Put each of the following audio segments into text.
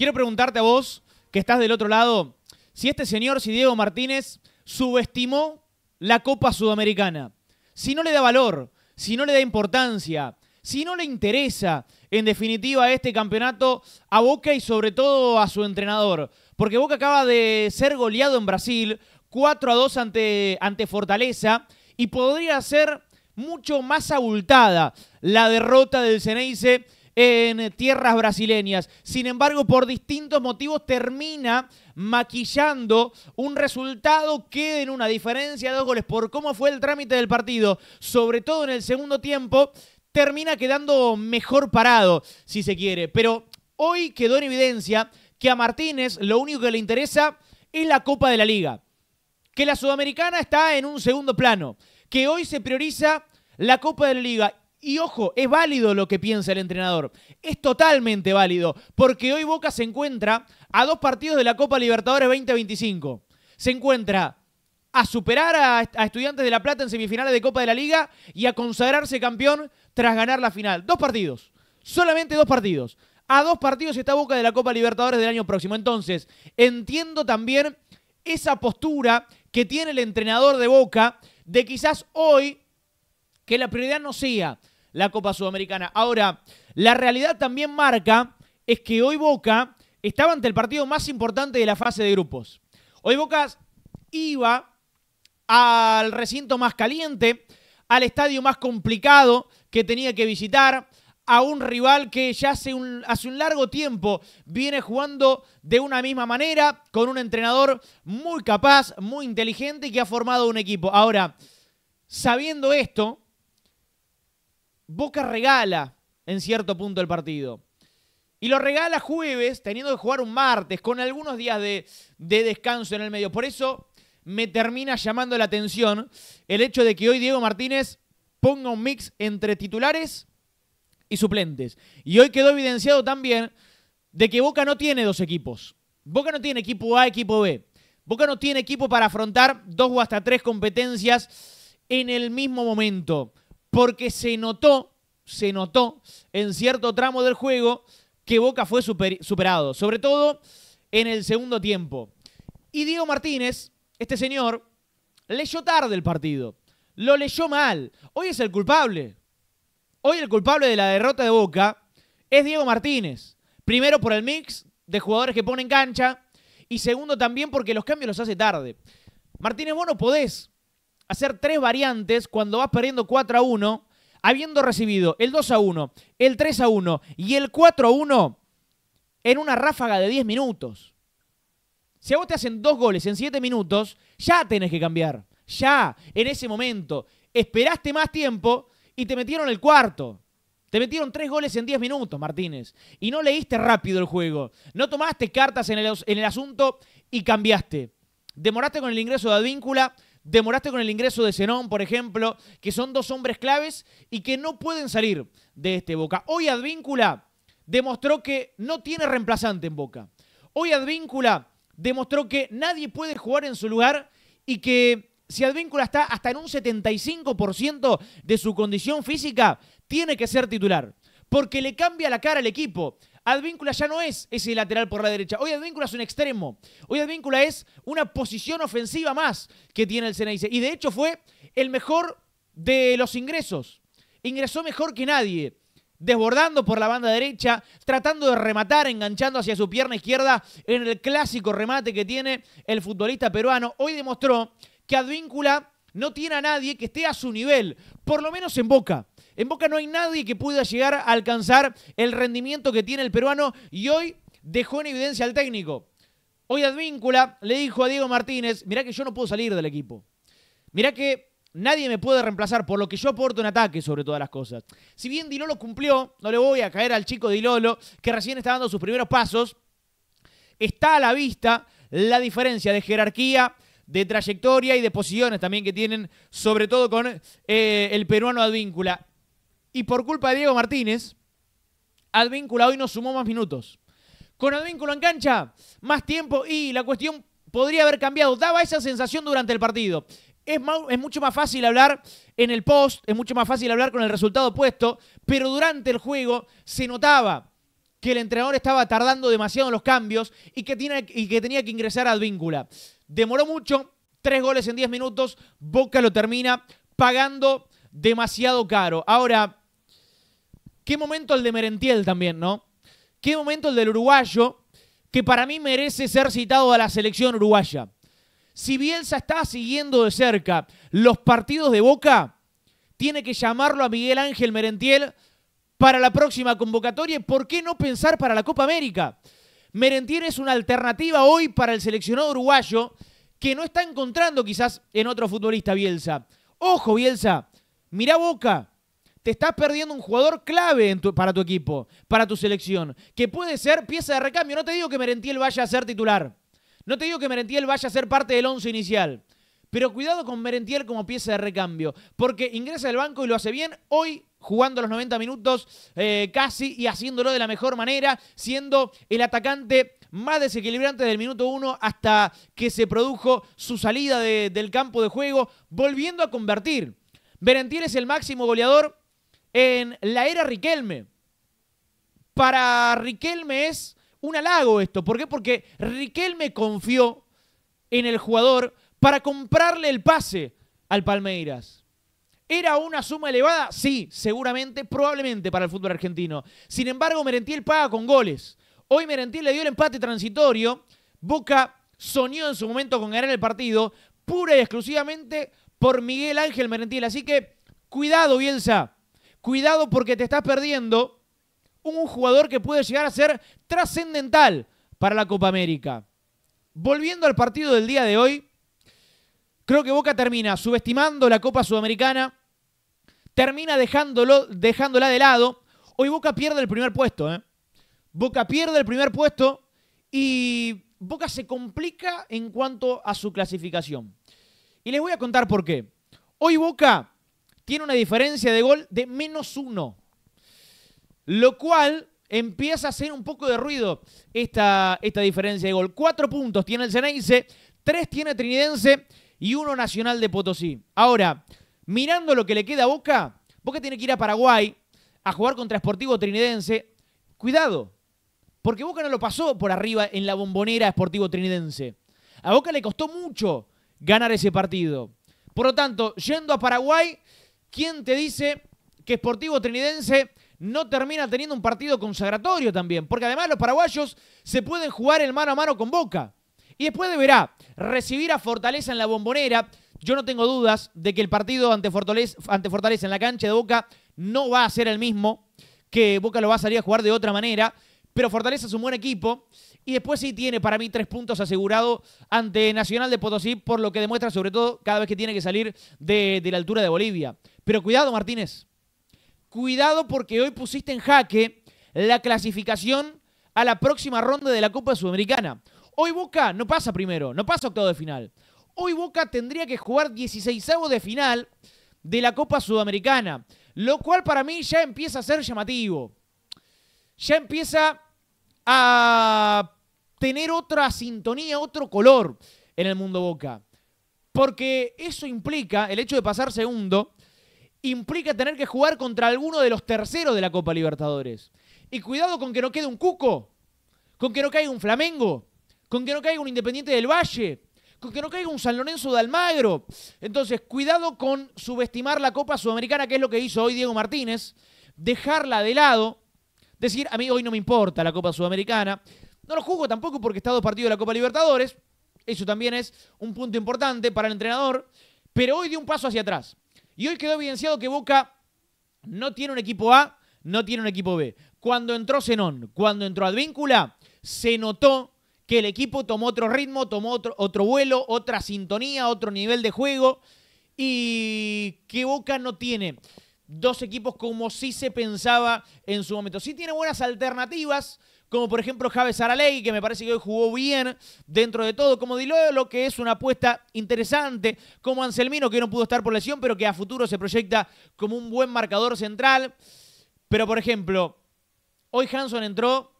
Quiero preguntarte a vos, que estás del otro lado, si este señor, si Diego Martínez, subestimó la Copa Sudamericana, si no le da valor, si no le da importancia, si no le interesa, en definitiva, este campeonato a Boca y sobre todo a su entrenador. Porque Boca acaba de ser goleado en Brasil, 4 a 2 ante, ante Fortaleza, y podría ser mucho más abultada la derrota del Ceneice en tierras brasileñas. Sin embargo, por distintos motivos termina maquillando un resultado que en una diferencia de dos goles por cómo fue el trámite del partido, sobre todo en el segundo tiempo, termina quedando mejor parado, si se quiere. Pero hoy quedó en evidencia que a Martínez lo único que le interesa es la Copa de la Liga. Que la Sudamericana está en un segundo plano. Que hoy se prioriza la Copa de la Liga. Y ojo, es válido lo que piensa el entrenador. Es totalmente válido, porque hoy Boca se encuentra a dos partidos de la Copa Libertadores 2025. Se encuentra a superar a, a, Estudiantes de La Plata en semifinales de Copa de la Liga y a consagrarse campeón tras ganar la final. Dos partidos, solamente dos partidos. A dos partidos está Boca de la Copa Libertadores del año próximo. Entonces, entiendo también esa postura que tiene el entrenador de Boca de quizás hoy que la prioridad no sea la Copa Sudamericana. Ahora, la realidad también marca es que hoy Boca estaba ante el partido más importante de la fase de grupos. Hoy Boca iba al recinto más caliente, al estadio más complicado que tenía que visitar, a un rival que ya hace un, hace un largo tiempo viene jugando de una misma manera, con un entrenador muy capaz, muy inteligente y que ha formado un equipo. Ahora, sabiendo esto, Boca regala en cierto punto el partido. Y lo regala jueves, teniendo que jugar un martes, con algunos días de, descanso en el medio. Por eso me termina llamando la atención el hecho de que hoy Diego Martínez ponga un mix entre titulares y suplentes. Y hoy quedó evidenciado también de que Boca no tiene dos equipos. Boca no tiene equipo A, equipo B. Boca no tiene equipo para afrontar dos o hasta tres competencias en el mismo momento porque se notó, se notó en cierto tramo del juego que Boca fue superado, sobre todo en el segundo tiempo. Y Diego Martínez, este señor, leyó tarde el partido, lo leyó mal, hoy es el culpable. Hoy el culpable de la derrota de Boca es Diego Martínez. Primero por el mix de jugadores que pone en cancha y segundo también porque los cambios los hace tarde. Martínez, vos no podés hacer tres variantes cuando vas perdiendo 4 a 1, habiendo recibido el 2 a 1, el 3 a 1 y el 4 a 1 en una ráfaga de 10 minutos. Si a vos te hacen dos goles en 7 minutos, ya tenés que cambiar. Ya, en ese momento. Esperaste más tiempo y te metieron el cuarto. Te metieron tres goles en 10 minutos, Martínez. Y no leíste rápido el juego. No tomaste cartas en el, en el asunto y cambiaste. Demoraste con el ingreso de Advíncula demoraste con el ingreso de Zenón, por ejemplo, que son dos hombres claves y que no pueden salir de este Boca. Hoy Advíncula demostró que no tiene reemplazante en Boca. Hoy Advíncula demostró que nadie puede jugar en su lugar y que si Advíncula está hasta en un 75% de su condición física, tiene que ser titular. Porque le cambia la cara al equipo, Advíncula ya no es ese lateral por la derecha. Hoy Advíncula es un extremo. Hoy Advíncula es una posición ofensiva más que tiene el Ceneice. Y de hecho fue el mejor de los ingresos. Ingresó mejor que nadie desbordando por la banda derecha, tratando de rematar, enganchando hacia su pierna izquierda en el clásico remate que tiene el futbolista peruano. Hoy demostró que Advíncula no tiene a nadie que esté a su nivel, por lo menos en boca. En Boca no hay nadie que pueda llegar a alcanzar el rendimiento que tiene el peruano y hoy dejó en evidencia al técnico. Hoy Advíncula le dijo a Diego Martínez, mirá que yo no puedo salir del equipo. Mirá que nadie me puede reemplazar por lo que yo aporto en ataque sobre todas las cosas. Si bien Dilolo cumplió, no le voy a caer al chico Dilolo, que recién está dando sus primeros pasos, está a la vista la diferencia de jerarquía, de trayectoria y de posiciones también que tienen, sobre todo con eh, el peruano Advíncula. Y por culpa de Diego Martínez, Advíncula hoy nos sumó más minutos. Con Advíncula en cancha, más tiempo y la cuestión podría haber cambiado. Daba esa sensación durante el partido. Es, es, mucho más fácil hablar en el post, es mucho más fácil hablar con el resultado puesto, pero durante el juego se notaba que el entrenador estaba tardando demasiado en los cambios y que, y que tenía que ingresar a Advíncula. Demoró mucho, tres goles en diez minutos, Boca lo termina pagando demasiado caro. Ahora, Qué momento el de Merentiel también, ¿no? Qué momento el del uruguayo, que para mí merece ser citado a la selección uruguaya. Si Bielsa está siguiendo de cerca los partidos de Boca, tiene que llamarlo a Miguel Ángel Merentiel para la próxima convocatoria por qué no pensar para la Copa América. Merentiel es una alternativa hoy para el seleccionado uruguayo que no está encontrando quizás en otro futbolista Bielsa. Ojo Bielsa, mirá Boca, te estás perdiendo un jugador clave para tu equipo, para tu selección, que puede ser pieza de recambio. No te digo que Merentiel vaya a ser titular. No te digo que Merentiel vaya a ser parte del once inicial. Pero cuidado con Merentiel como pieza de recambio, porque ingresa al banco y lo hace bien hoy jugando los 90 minutos eh, casi y haciéndolo de la mejor manera, siendo el atacante más desequilibrante del minuto 1 hasta que se produjo su salida del campo de juego, volviendo a convertir. Merentiel es el máximo goleador en la era Riquelme. Para Riquelme es un halago esto. ¿Por qué? Porque Riquelme confió en el jugador para comprarle el pase al Palmeiras. ¿Era una suma elevada? Sí, seguramente, probablemente para el fútbol argentino. Sin embargo, Merentiel paga con goles. Hoy Merentiel le dio el empate transitorio. Boca soñó en su momento con ganar el partido pura y exclusivamente por Miguel Ángel Merentiel. Así que cuidado, Bielsa, Cuidado porque te estás perdiendo un jugador que puede llegar a ser trascendental para la Copa América. Volviendo al partido del día de hoy, creo que Boca termina subestimando la Copa Sudamericana, termina dejándolo, dejándola de lado. Hoy Boca pierde el primer puesto. ¿eh? Boca pierde el primer puesto y Boca se complica en cuanto a su clasificación. Y les voy a contar por qué. Hoy Boca tiene una diferencia de gol de menos uno. Lo cual empieza a hacer un poco de ruido esta, esta diferencia de gol. Cuatro puntos tiene el Ceneice, tres tiene Trinidense y uno Nacional de Potosí. Ahora, mirando lo que le queda a Boca, Boca tiene que ir a Paraguay a jugar contra Sportivo Trinidense. Cuidado, porque Boca no lo pasó por arriba en la bombonera Sportivo Trinidense. A Boca le costó mucho ganar ese partido. Por lo tanto, yendo a Paraguay, ¿Quién te dice que Sportivo Trinidense no termina teniendo un partido consagratorio también? Porque además los paraguayos se pueden jugar el mano a mano con Boca. Y después deberá recibir a Fortaleza en la bombonera. Yo no tengo dudas de que el partido ante Fortaleza, en la cancha de Boca no va a ser el mismo, que Boca lo va a salir a jugar de otra manera, pero Fortaleza es un buen equipo. Y después sí tiene para mí tres puntos asegurados ante Nacional de Potosí, por lo que demuestra sobre todo cada vez que tiene que salir de la altura de Bolivia. Pero cuidado, Martínez. Cuidado porque hoy pusiste en jaque la clasificación a la próxima ronda de la Copa Sudamericana. Hoy Boca no pasa primero, no pasa octavo de final. Hoy Boca tendría que jugar 16 de final de la Copa Sudamericana, lo cual para mí ya empieza a ser llamativo. Ya empieza a tener otra sintonía, otro color en el mundo Boca. Porque eso implica, el hecho de pasar segundo, implica tener que jugar contra alguno de los terceros de la Copa Libertadores. Y cuidado con que no quede un Cuco, con que no caiga un Flamengo, con que no caiga un Independiente del Valle, con que no caiga un San Lorenzo de Almagro. Entonces, cuidado con subestimar la Copa Sudamericana, que es lo que hizo hoy Diego Martínez, dejarla de lado, decir, a mí hoy no me importa la Copa Sudamericana, no lo jugo tampoco porque está dos partidos de la Copa Libertadores, eso también es un punto importante para el entrenador, pero hoy dio un paso hacia atrás. Y hoy quedó evidenciado que Boca no tiene un equipo A, no tiene un equipo B. Cuando entró Zenón, cuando entró Advíncula, se notó que el equipo tomó otro ritmo, tomó otro, otro vuelo, otra sintonía, otro nivel de juego y que Boca no tiene dos equipos como sí se pensaba en su momento. Sí tiene buenas alternativas, como por ejemplo Javes Saralegui, que me parece que hoy jugó bien dentro de todo, como lo que es una apuesta interesante, como Anselmino, que no pudo estar por lesión, pero que a futuro se proyecta como un buen marcador central. Pero por ejemplo, hoy Hanson entró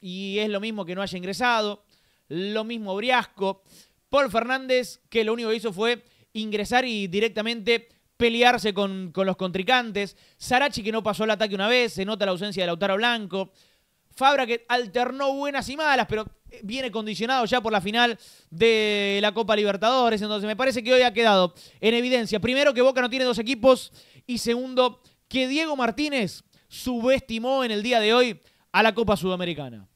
y es lo mismo que no haya ingresado, lo mismo Briasco, Paul Fernández, que lo único que hizo fue ingresar y directamente pelearse con, con los contrincantes, Sarachi que no pasó el ataque una vez, se nota la ausencia de Lautaro Blanco, Fabra que alternó buenas y malas, pero eh, viene condicionado ya por la final de la Copa Libertadores. Entonces me parece que hoy ha quedado en evidencia, primero, que Boca no tiene dos equipos y segundo, que Diego Martínez subestimó en el día de hoy a la Copa Sudamericana.